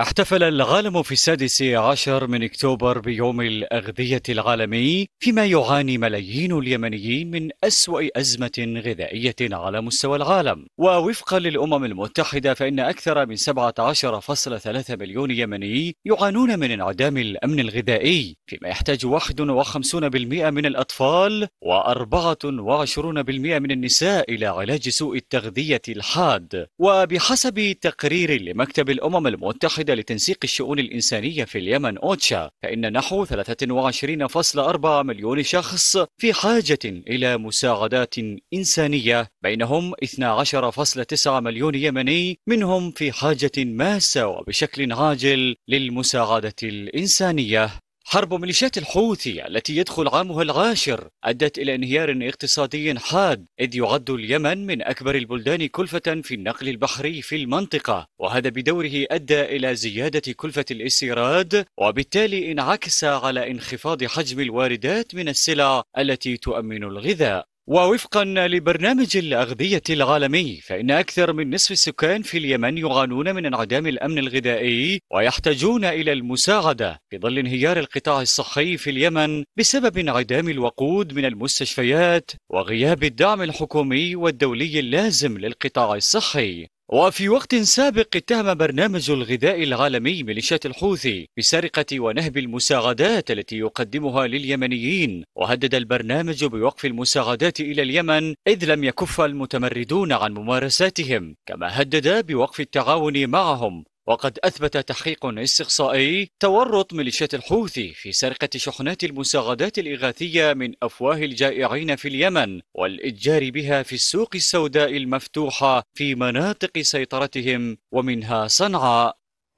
احتفل العالم في السادس عشر من اكتوبر بيوم الاغذيه العالمي فيما يعاني ملايين اليمنيين من اسوا ازمه غذائيه على مستوى العالم ووفقا للامم المتحده فان اكثر من 17.3 مليون يمني يعانون من انعدام الامن الغذائي فيما يحتاج 51% من الاطفال و24% من النساء الى علاج سوء التغذيه الحاد وبحسب تقرير لمكتب الامم المتحده المتعهدة لتنسيق الشؤون الإنسانية في اليمن أوتشا فإن نحو 23.4 مليون شخص في حاجة إلى مساعدات إنسانية بينهم 12.9 مليون يمني منهم في حاجة ماسة وبشكل عاجل للمساعدة الإنسانية حرب ميليشيات الحوثي التي يدخل عامها العاشر أدت إلى انهيار اقتصادي حاد إذ يعد اليمن من أكبر البلدان كلفة في النقل البحري في المنطقة وهذا بدوره أدى إلى زيادة كلفة الاستيراد وبالتالي انعكس على انخفاض حجم الواردات من السلع التي تؤمن الغذاء ووفقا لبرنامج الأغذية العالمي فإن أكثر من نصف السكان في اليمن يعانون من انعدام الأمن الغذائي ويحتاجون إلى المساعدة في ظل انهيار القطاع الصحي في اليمن بسبب انعدام الوقود من المستشفيات وغياب الدعم الحكومي والدولي اللازم للقطاع الصحي وفي وقت سابق اتهم برنامج الغذاء العالمي ميليشيات الحوثي بسرقة ونهب المساعدات التي يقدمها لليمنيين وهدد البرنامج بوقف المساعدات إلى اليمن إذ لم يكف المتمردون عن ممارساتهم كما هدد بوقف التعاون معهم وقد أثبت تحقيق استقصائي تورط ميليشيات الحوثي في سرقة شحنات المساعدات الإغاثية من أفواه الجائعين في اليمن والإتجار بها في السوق السوداء المفتوحة في مناطق سيطرتهم ومنها صنعاء